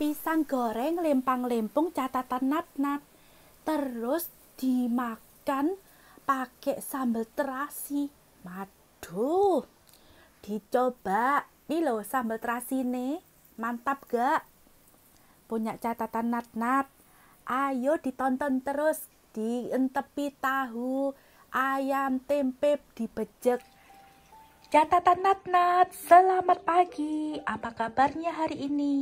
pisang goreng lempang-lempung catatan nat-nat. Terus dimakan pakai sambal terasi. Madu. Dicoba. Ini loh sambal terasi nih. Mantap gak? Punya catatan nat-nat. Ayo ditonton terus. Dientepi tahu, ayam, tempe, dibejek. Catatan Nat-Nat, selamat pagi. Apa kabarnya hari ini?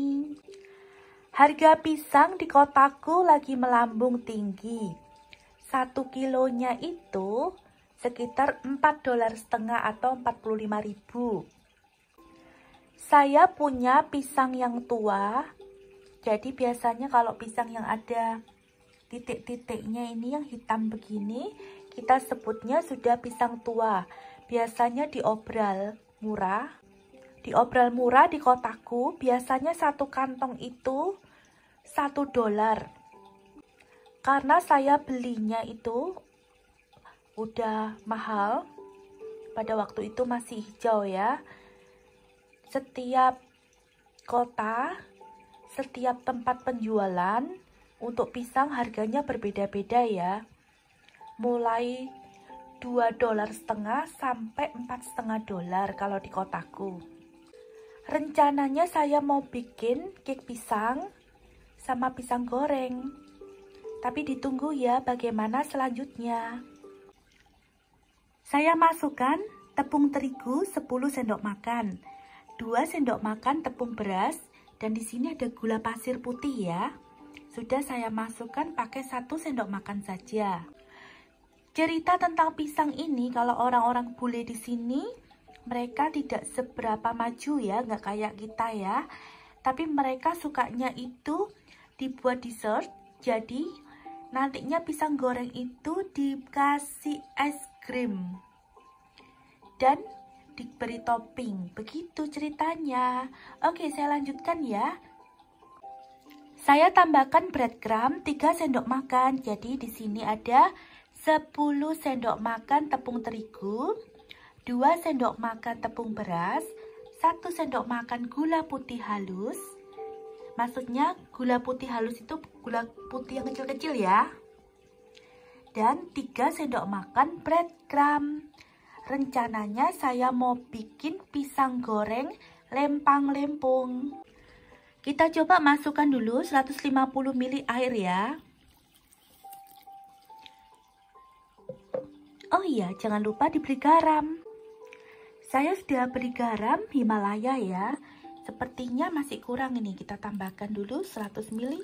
Harga pisang di kotaku lagi melambung tinggi. Satu kilonya itu sekitar 4 dolar setengah atau 45 ribu. Saya punya pisang yang tua, jadi biasanya kalau pisang yang ada titik-titiknya ini yang hitam begini, kita sebutnya sudah pisang tua. Biasanya diobral murah, di obral murah di kotaku, biasanya satu kantong itu satu dolar. Karena saya belinya itu udah mahal, pada waktu itu masih hijau ya. Setiap kota, setiap tempat penjualan untuk pisang harganya berbeda-beda ya. Mulai 2 dolar setengah sampai 4 setengah dolar kalau di kotaku rencananya saya mau bikin cake pisang sama pisang goreng. Tapi ditunggu ya bagaimana selanjutnya. Saya masukkan tepung terigu 10 sendok makan, 2 sendok makan tepung beras, dan di sini ada gula pasir putih ya. Sudah saya masukkan pakai 1 sendok makan saja. Cerita tentang pisang ini kalau orang-orang bule di sini mereka tidak seberapa maju ya nggak kayak kita ya tapi mereka sukanya itu dibuat dessert jadi nantinya pisang goreng itu dikasih es krim dan diberi topping begitu ceritanya oke saya lanjutkan ya saya tambahkan bread breadcrumb 3 sendok makan jadi di sini ada 10 sendok makan tepung terigu 2 sendok makan tepung beras, 1 sendok makan gula putih halus. Maksudnya gula putih halus itu gula putih yang kecil-kecil ya. Dan 3 sendok makan breadcrumb. Rencananya saya mau bikin pisang goreng lempang-lempung. Kita coba masukkan dulu 150 ml air ya. Oh iya, jangan lupa diberi garam. Saya sudah beri garam Himalaya ya. Sepertinya masih kurang ini. Kita tambahkan dulu 100 ml.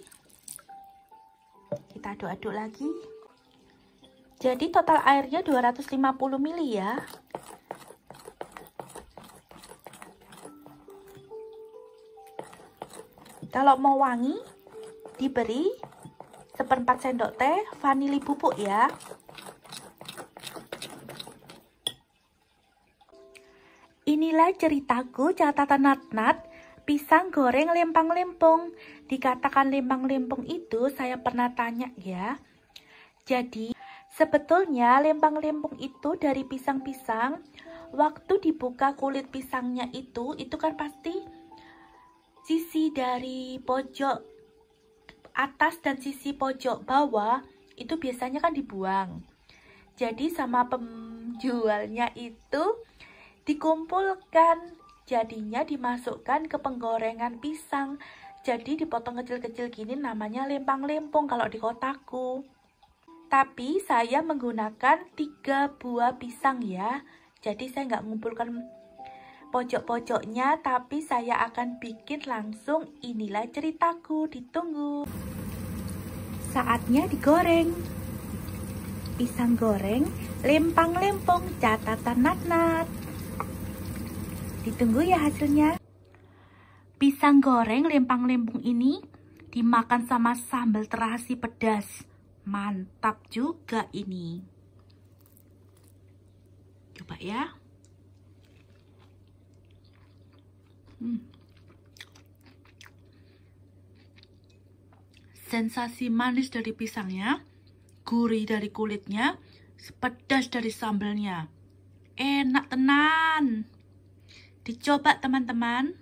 Kita aduk-aduk lagi. Jadi total airnya 250 ml ya. Kalau mau wangi, diberi seperempat sendok teh vanili bubuk ya. Inilah ceritaku catatan Nat-Nat, pisang goreng lempang-lempung. Dikatakan lempang-lempung itu saya pernah tanya ya. Jadi, sebetulnya lempang-lempung itu dari pisang-pisang. Waktu dibuka kulit pisangnya itu, itu kan pasti sisi dari pojok atas dan sisi pojok bawah itu biasanya kan dibuang. Jadi sama penjualnya itu dikumpulkan. Jadinya dimasukkan ke penggorengan pisang. Jadi dipotong kecil-kecil gini namanya lempang-lempung kalau di kotaku. Tapi saya menggunakan tiga buah pisang ya. Jadi saya nggak mengumpulkan pojok-pojoknya tapi saya akan bikin langsung inilah ceritaku ditunggu saatnya digoreng pisang goreng lempang lempung catatan nat-nat Ditunggu ya hasilnya. Pisang goreng lempang-lempung ini dimakan sama sambal terasi pedas. Mantap juga ini. Coba ya. Hmm. Sensasi manis dari pisangnya, gurih dari kulitnya, pedas dari sambalnya. Enak tenan dicoba teman-teman